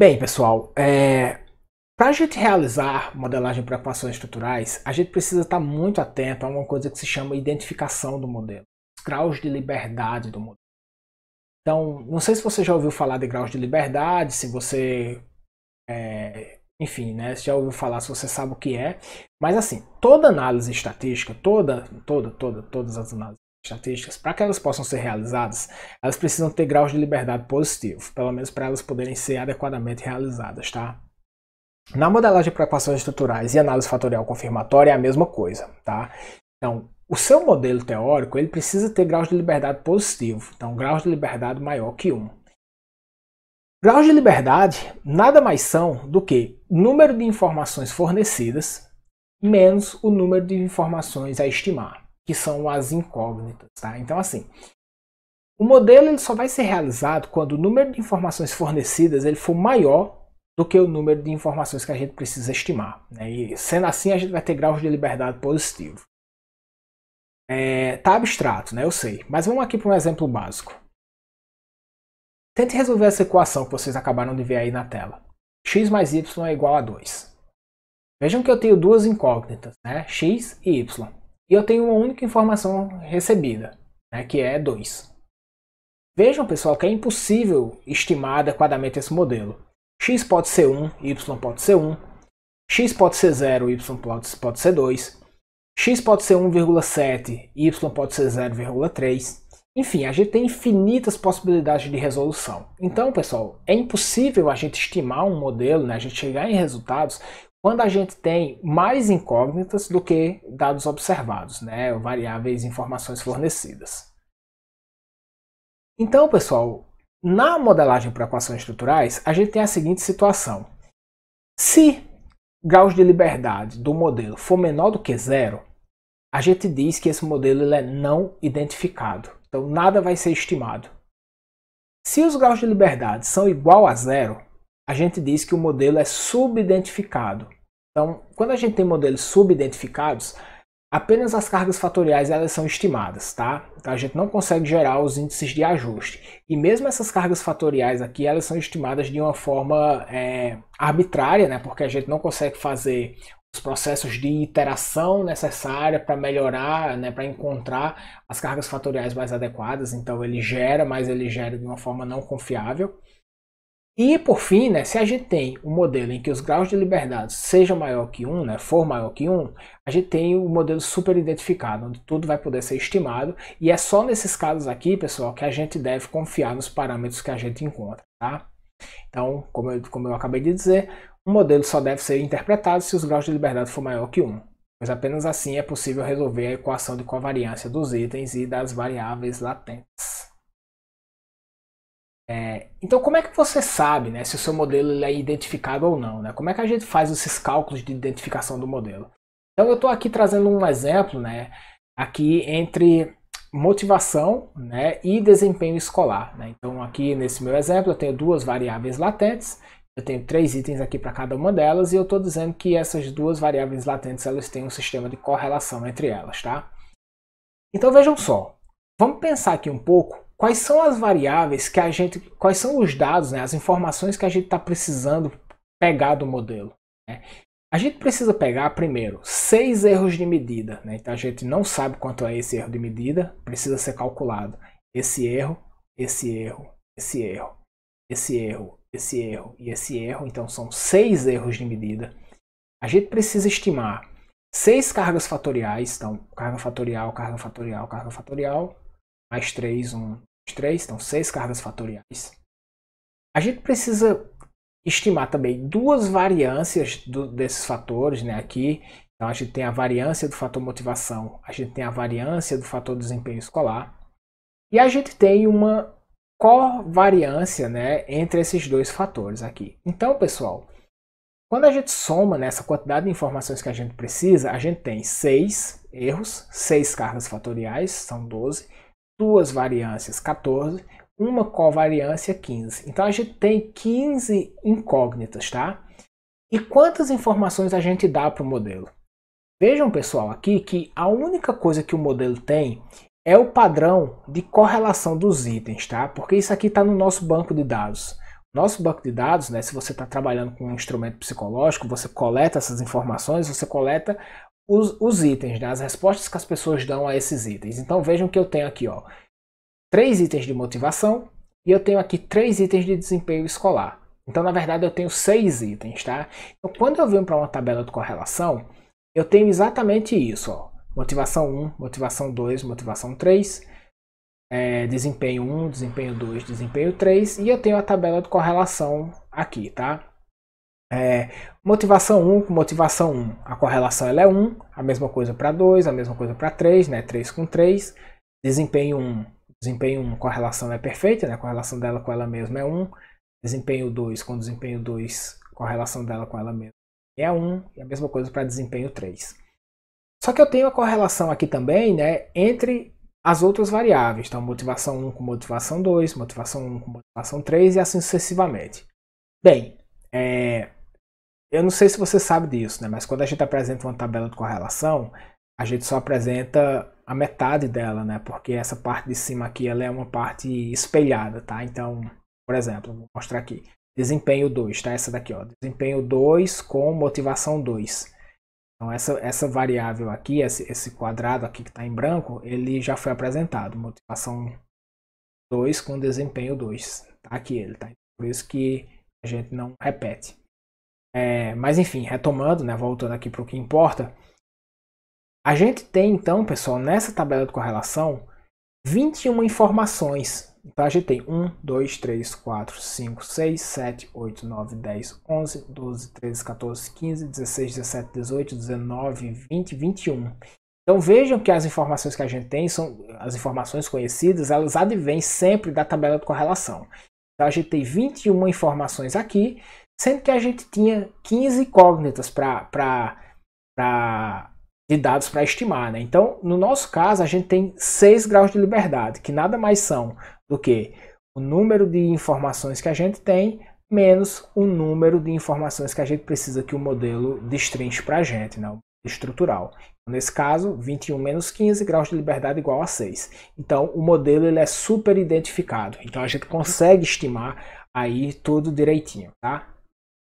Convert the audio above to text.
Bem, pessoal, é... para a gente realizar modelagem para equações estruturais, a gente precisa estar tá muito atento a uma coisa que se chama identificação do modelo, os graus de liberdade do modelo. Então, não sei se você já ouviu falar de graus de liberdade, se você é enfim, né, se já ouviu falar se você sabe o que é, mas assim, toda análise estatística, toda, toda, toda, todas as análises estatísticas, para que elas possam ser realizadas, elas precisam ter graus de liberdade positivo, pelo menos para elas poderem ser adequadamente realizadas, tá? Na modelagem para equações estruturais e análise fatorial confirmatória é a mesma coisa, tá? Então, o seu modelo teórico, ele precisa ter graus de liberdade positivo, então graus de liberdade maior que 1. Graus de liberdade nada mais são do que número de informações fornecidas menos o número de informações a estimar que são as incógnitas. Tá? Então, assim, o modelo ele só vai ser realizado quando o número de informações fornecidas ele for maior do que o número de informações que a gente precisa estimar. Né? E sendo assim, a gente vai ter graus de liberdade positivo. É, tá abstrato, né? Eu sei. Mas vamos aqui para um exemplo básico. Tente resolver essa equação que vocês acabaram de ver aí na tela. x mais y é igual a 2. Vejam que eu tenho duas incógnitas, né? x e y. E eu tenho uma única informação recebida, né, que é 2. Vejam, pessoal, que é impossível estimar adequadamente esse modelo. x pode ser 1, y pode ser 1, x pode ser 0, y pode, ser 2, x pode ser 1,7, y pode ser 0,3. Enfim, a gente tem infinitas possibilidades de resolução. Então, pessoal, é impossível a gente estimar um modelo, né, a gente chegar em resultados quando a gente tem mais incógnitas do que dados observados, né, variáveis informações fornecidas. Então, pessoal, na modelagem para equações estruturais, a gente tem a seguinte situação. Se graus de liberdade do modelo for menor do que zero, a gente diz que esse modelo ele é não identificado. Então, nada vai ser estimado. Se os graus de liberdade são igual a zero, a gente diz que o modelo é subidentificado. Então, quando a gente tem modelos subidentificados, apenas as cargas fatoriais elas são estimadas, tá? Então, a gente não consegue gerar os índices de ajuste. E mesmo essas cargas fatoriais aqui, elas são estimadas de uma forma é, arbitrária, né? Porque a gente não consegue fazer os processos de iteração necessária para melhorar, né, para encontrar as cargas fatoriais mais adequadas. Então ele gera, mas ele gera de uma forma não confiável. E por fim, né, se a gente tem um modelo em que os graus de liberdade sejam maior que 1, né, for maior que 1, a gente tem o um modelo super identificado, onde tudo vai poder ser estimado, e é só nesses casos aqui, pessoal, que a gente deve confiar nos parâmetros que a gente encontra, tá? Então, como eu, como eu acabei de dizer, um modelo só deve ser interpretado se os graus de liberdade for maior que 1, pois apenas assim é possível resolver a equação de covariância dos itens e das variáveis latentes. É, então, como é que você sabe né, se o seu modelo é identificado ou não? Né? Como é que a gente faz esses cálculos de identificação do modelo? Então, eu estou aqui trazendo um exemplo né, aqui entre motivação né, e desempenho escolar. Né? Então, aqui nesse meu exemplo, eu tenho duas variáveis latentes, eu tenho três itens aqui para cada uma delas, e eu estou dizendo que essas duas variáveis latentes elas têm um sistema de correlação entre elas. Tá? Então, vejam só, vamos pensar aqui um pouco quais são as variáveis que a gente, quais são os dados, né, as informações que a gente está precisando pegar do modelo. Né? A gente precisa pegar primeiro seis erros de medida, né? então a gente não sabe quanto é esse erro de medida, precisa ser calculado. Esse erro, esse erro, esse erro, esse erro, esse erro e esse erro, então são seis erros de medida. A gente precisa estimar seis cargas fatoriais, então carga fatorial, carga fatorial, carga fatorial, mais 3, 1, 3, então 6 cargas fatoriais. A gente precisa estimar também duas variâncias do, desses fatores, né? Aqui, então a gente tem a variância do fator motivação, a gente tem a variância do fator desempenho escolar e a gente tem uma covariância, né, entre esses dois fatores aqui. Então, pessoal, quando a gente soma nessa né, quantidade de informações que a gente precisa, a gente tem 6 erros, 6 cargas fatoriais, são 12, duas variâncias 14, uma covariância 15. Então a gente tem 15 incógnitas, tá? E quantas informações a gente dá para o modelo? Vejam, pessoal, aqui que a única coisa que o modelo tem é o padrão de correlação dos itens, tá? Porque isso aqui está no nosso banco de dados. Nosso banco de dados, né, se você está trabalhando com um instrumento psicológico, você coleta essas informações, você coleta os, os itens, né? as respostas que as pessoas dão a esses itens. Então vejam que eu tenho aqui ó, três itens de motivação e eu tenho aqui três itens de desempenho escolar. Então, na verdade, eu tenho seis itens, tá? Então, quando eu venho para uma tabela de correlação, eu tenho exatamente isso, ó. Motivação 1, motivação 2, motivação 3, é, desempenho 1, desempenho 2, desempenho 3, e eu tenho a tabela de correlação aqui, tá? É, motivação 1 com motivação 1, a correlação ela é 1, a mesma coisa para 2, a mesma coisa para 3, né? 3 com 3. Desempenho 1, desempenho 1, relação é perfeita, né? A correlação dela com ela mesma é 1. Desempenho 2 com desempenho 2, com a relação dela com ela mesma é 1, e a mesma coisa para desempenho 3. Só que eu tenho a correlação aqui também, né, entre as outras variáveis, então motivação 1 com motivação 2, motivação 1 com motivação 3 e assim sucessivamente. Bem, é, eu não sei se você sabe disso, né? Mas quando a gente apresenta uma tabela de correlação, a gente só apresenta a metade dela, né? Porque essa parte de cima aqui, ela é uma parte espelhada, tá? Então, por exemplo, vou mostrar aqui. Desempenho 2, tá? Essa daqui, ó. Desempenho 2 com motivação 2. Então, essa, essa variável aqui, esse, esse quadrado aqui que está em branco, ele já foi apresentado. Motivação 2 com desempenho 2. Tá aqui ele, tá? Por isso que a gente não repete. É, mas enfim, retomando, né, voltando aqui para o que importa, a gente tem então, pessoal, nessa tabela de correlação, 21 informações. Então a gente tem 1, 2, 3, 4, 5, 6, 7, 8, 9, 10, 11, 12, 13, 14, 15, 16, 17, 18, 19, 20, 21. Então vejam que as informações que a gente tem, são as informações conhecidas, elas advêm sempre da tabela de correlação. Então a gente tem 21 informações aqui, sendo que a gente tinha 15 incógnitas para de dados para estimar. Né? Então, no nosso caso, a gente tem seis graus de liberdade, que nada mais são do que o número de informações que a gente tem menos o número de informações que a gente precisa que o modelo destrinche para a gente, né? estrutural. Nesse caso, 21 menos 15 graus de liberdade igual a 6. Então, o modelo ele é super identificado. Então, a gente consegue estimar aí tudo direitinho, tá?